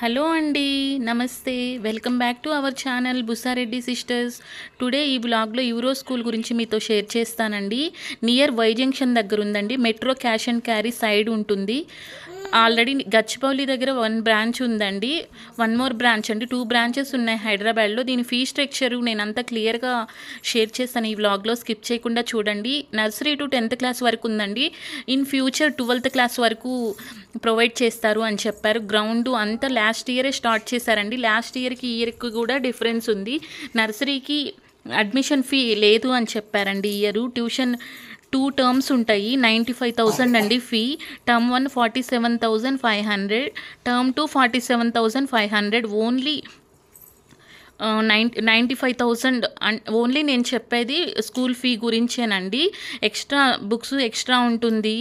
hello అండి నమస్తే welcome back to our channel Busareddy sisters today ఈ బ్లాగ్లో యూరో స్కూల్ గురించి మీతో షేర్ చేస్తానండి నియర్ వై జంక్షన్ దగ్గర ఉందండి metro cash and carry side ఉంటుంది ఆల్రెడీ గచ్చిపౌలి దగ్గర వన్ బ్రాంచ్ ఉందండి వన్ మోర్ బ్రాంచ్ అండి టూ బ్రాంచెస్ ఉన్నాయి హైదరాబాద్లో దీని ఫీ స్ట్రక్చర్ నేను అంతా క్లియర్గా షేర్ చేస్తాను ఈ వ్లాగ్లో స్కిప్ చేయకుండా చూడండి నర్సరీ టు టెన్త్ క్లాస్ వరకు ఉందండి ఇన్ ఫ్యూచర్ ట్వెల్త్ క్లాస్ వరకు ప్రొవైడ్ చేస్తారు అని చెప్పారు గ్రౌండ్ అంతా లాస్ట్ ఇయరే స్టార్ట్ చేశారండి లాస్ట్ ఇయర్కి ఇయర్కి కూడా డిఫరెన్స్ ఉంది నర్సరీకి అడ్మిషన్ ఫీ లేదు అని చెప్పారండి ఇయరు ట్యూషన్ టూ టర్మ్స్ ఉంటాయి నైంటీ ఫైవ్ థౌజండ్ అండి fee term one forty seven thousand five hundred term two forty seven thousand five hundred only ninety ninety five thousand only నేను చెప్పేది school fee గురించేనండి extra books extra ఉంటుంది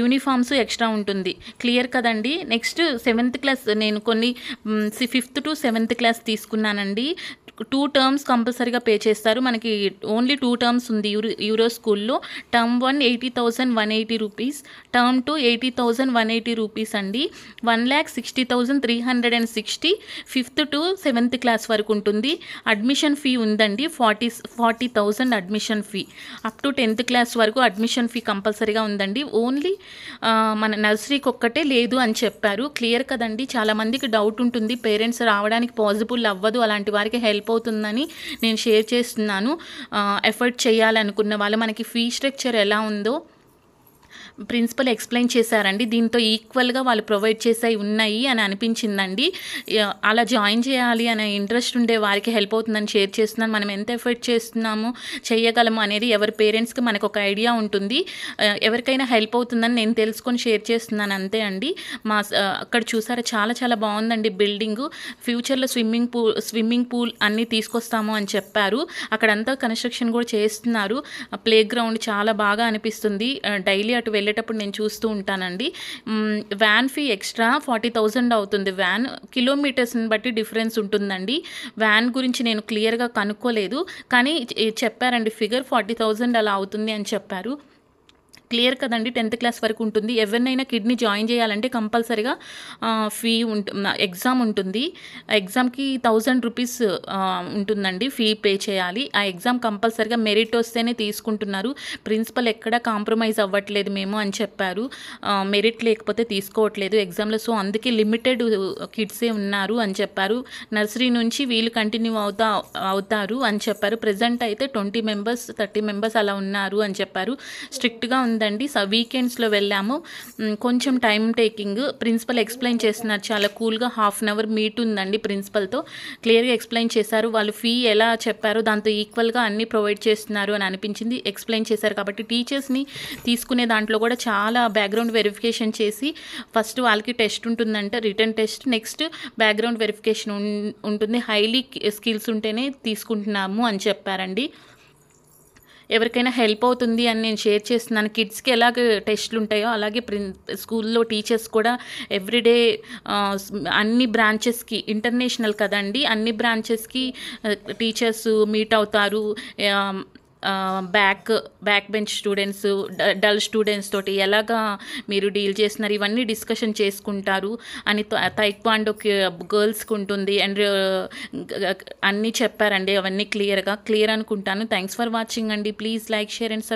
uniforms extra ఉంటుంది clear కదండి next seventh class నేను కొన్ని fifth to seventh class తీసుకున్నానండి two terms కంపల్సరీగా పే చేస్తారు మనకి ఓన్లీ టూ టర్మ్స్ ఉంది యూరో యూరో స్కూల్లో term one eighty thousand one eighty rupees term two eighty thousand one eighty rupees అండి one lakh sixty thousand three hundred and sixty fifth to seventh class వరకు ఉంటుంది admission fee ఉందండి forty forty thousand admission fee up to tenth class వరకు admission fee కంపల్సరీగా ఉందండి only మన నర్సరీకి ఒక్కటే లేదు అని చెప్పారు క్లియర్ కదండి చాలామందికి డౌట్ ఉంటుంది పేరెంట్స్ రావడానికి పాసిబుల్ అవ్వదు అలాంటి వారికి హెల్ప్ హెల్ప్ అవుతుందని నేను షేర్ చేస్తున్నాను ఎఫర్ట్ చేయాలనుకున్న వాళ్ళు మనకి ఫీ స్ట్రక్చర్ ఎలా ఉందో ప్రిన్సిపల్ ఎక్స్ప్లెయిన్ చేశారండి దీంతో ఈక్వల్గా వాళ్ళు ప్రొవైడ్ చేసాయి ఉన్నాయి అని అనిపించిందండి అలా జాయిన్ చేయాలి అనే ఇంట్రెస్ట్ ఉండే వారికి హెల్ప్ అవుతుందని షేర్ చేస్తున్నాను మనం ఎంత ఎఫర్ట్ చేస్తున్నాము చేయగలము అనేది ఎవరి పేరెంట్స్కి మనకు ఒక ఐడియా ఉంటుంది ఎవరికైనా హెల్ప్ అవుతుందని నేను తెలుసుకొని షేర్ చేస్తున్నాను అంతే అండి మా అక్కడ చూసారా చాలా చాలా బాగుందండి బిల్డింగ్ ఫ్యూచర్లో స్విమ్మింగ్ పూల్ స్విమ్మింగ్ పూల్ అన్నీ తీసుకొస్తాము అని చెప్పారు అక్కడంతా కన్స్ట్రక్షన్ కూడా చేస్తున్నారు ప్లే గ్రౌండ్ చాలా బాగా అనిపిస్తుంది డైలీ అటు వెళ్ళేటప్పుడు నేను చూస్తూ ఉంటానండి van fee extra forty thousand అవుతుంది వ్యాన్ కిలోమీటర్స్ని బట్టి డిఫరెన్స్ ఉంటుందండి వ్యాన్ గురించి నేను క్లియర్గా కనుక్కోలేదు కానీ చెప్పారండి ఫిగర్ ఫార్టీ థౌజండ్ అలా అవుతుంది అని చెప్పారు క్లియర్ కదండి టెన్త్ క్లాస్ వరకు ఉంటుంది ఎవరినైనా కిడ్నీ జాయిన్ చేయాలంటే కంపల్సరీగా ఫీ ఎగ్జామ్ ఉంటుంది ఎగ్జామ్కి థౌజండ్ రూపీస్ ఉంటుందండి ఫీ పే చేయాలి ఆ ఎగ్జామ్ కంపల్సరిగా మెరిట్ వస్తేనే తీసుకుంటున్నారు ప్రిన్సిపల్ ఎక్కడ కాంప్రమైజ్ అవ్వట్లేదు మేము అని చెప్పారు మెరిట్ లేకపోతే తీసుకోవట్లేదు ఎగ్జామ్లో సో అందుకే లిమిటెడ్ కిడ్సే ఉన్నారు అని చెప్పారు నర్సరీ నుంచి వీళ్ళు కంటిన్యూ అవుతా అవుతారు అని చెప్పారు ప్రజెంట్ అయితే ట్వంటీ మెంబర్స్ థర్టీ మెంబర్స్ అలా ఉన్నారు అని చెప్పారు స్ట్రిక్ట్గా ఉంది ఉందండి స వీకెండ్స్లో వెళ్ళాము కొంచెం టైం టేకింగ్ ప్రిన్సిపల్ ఎక్స్ప్లెయిన్ చేస్తున్నారు చాలా కూల్గా హాఫ్ అన్ అవర్ మీట్ ఉందండి ప్రిన్సిపల్తో క్లియర్గా ఎక్స్ప్లెయిన్ చేశారు వాళ్ళు ఫీ ఎలా చెప్పారో దాంతో ఈక్వల్గా అన్నీ ప్రొవైడ్ చేస్తున్నారు అని అనిపించింది ఎక్స్ప్లెయిన్ చేశారు కాబట్టి టీచర్స్ని తీసుకునే దాంట్లో కూడా చాలా బ్యాక్గ్రౌండ్ వెరిఫికేషన్ చేసి ఫస్ట్ వాళ్ళకి టెస్ట్ ఉంటుందంట return test next background verification ఉంటుంది హైలీ స్కిల్స్ ఉంటేనే తీసుకుంటున్నాము అని చెప్పారండి ఎవరికైనా హెల్ప్ అవుతుంది అని నేను షేర్ చేస్తున్నాను కిడ్స్కి ఎలాగ టెస్ట్లు ఉంటాయో అలాగే ప్రిన్ స్కూల్లో టీచర్స్ కూడా ఎవ్రీడే అన్ని బ్రాంచెస్కి ఇంటర్నేషనల్ కదండి అన్ని బ్రాంచెస్కి టీచర్స్ మీట్ అవుతారు back back bench students dull students తోటి ఎలాగా మీరు డీల్ చేస్తున్నారు ఇవన్నీ డిస్కషన్ చేసుకుంటారు అని తైక్వాండోకి గర్ల్స్కి ఉంటుంది అండ్ uh, అన్నీ చెప్పారండి అవన్నీ క్లియర్గా క్లియర్ అనుకుంటాను థ్యాంక్స్ ఫర్ వాచింగ్ అండి please like share and sub